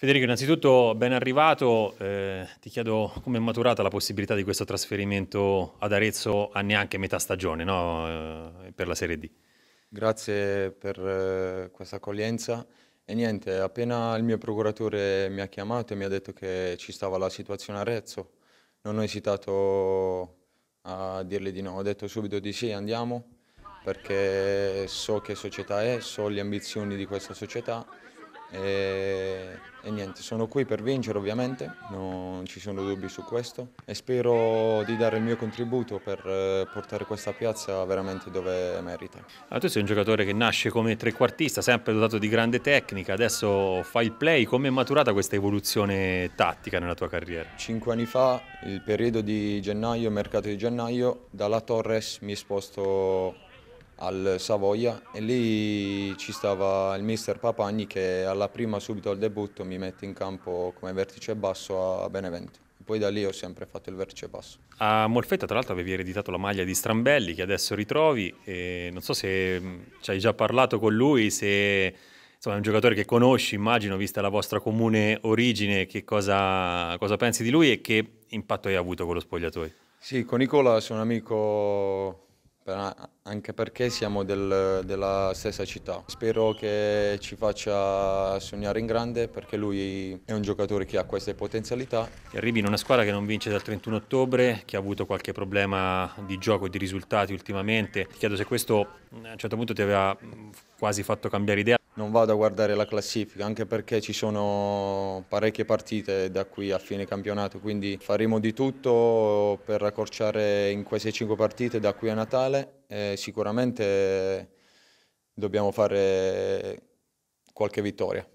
Federico, innanzitutto ben arrivato, eh, ti chiedo come è maturata la possibilità di questo trasferimento ad Arezzo a neanche metà stagione no? eh, per la Serie D. Grazie per eh, questa accoglienza e niente, appena il mio procuratore mi ha chiamato e mi ha detto che ci stava la situazione a Arezzo, non ho esitato a dirle di no, ho detto subito di sì, andiamo, perché so che società è, so le ambizioni di questa società e, e, niente, sono qui per vincere ovviamente, non ci sono dubbi su questo e spero di dare il mio contributo per eh, portare questa piazza veramente dove merita. Allora, tu sei un giocatore che nasce come trequartista, sempre dotato di grande tecnica, adesso fai il play, come è maturata questa evoluzione tattica nella tua carriera? Cinque anni fa, il periodo di gennaio, mercato di gennaio, dalla Torres mi sposto al Savoia e lì ci stava il mister Papagni che alla prima subito al debutto mi mette in campo come vertice basso a Benevento. Poi da lì ho sempre fatto il vertice basso. A Molfetta tra l'altro avevi ereditato la maglia di Strambelli che adesso ritrovi e non so se mm, ci hai già parlato con lui, se insomma, è un giocatore che conosci, immagino, vista la vostra comune origine, che cosa, cosa pensi di lui e che impatto hai avuto con lo spogliatoio? Sì, con Nicola sono un amico anche perché siamo del, della stessa città. Spero che ci faccia sognare in grande perché lui è un giocatore che ha queste potenzialità. Arrivi in una squadra che non vince dal 31 ottobre, che ha avuto qualche problema di gioco e di risultati ultimamente. Ti chiedo se questo a un certo punto ti aveva quasi fatto cambiare idea non vado a guardare la classifica, anche perché ci sono parecchie partite da qui a fine campionato, quindi faremo di tutto per accorciare in queste cinque partite da qui a Natale e sicuramente dobbiamo fare qualche vittoria.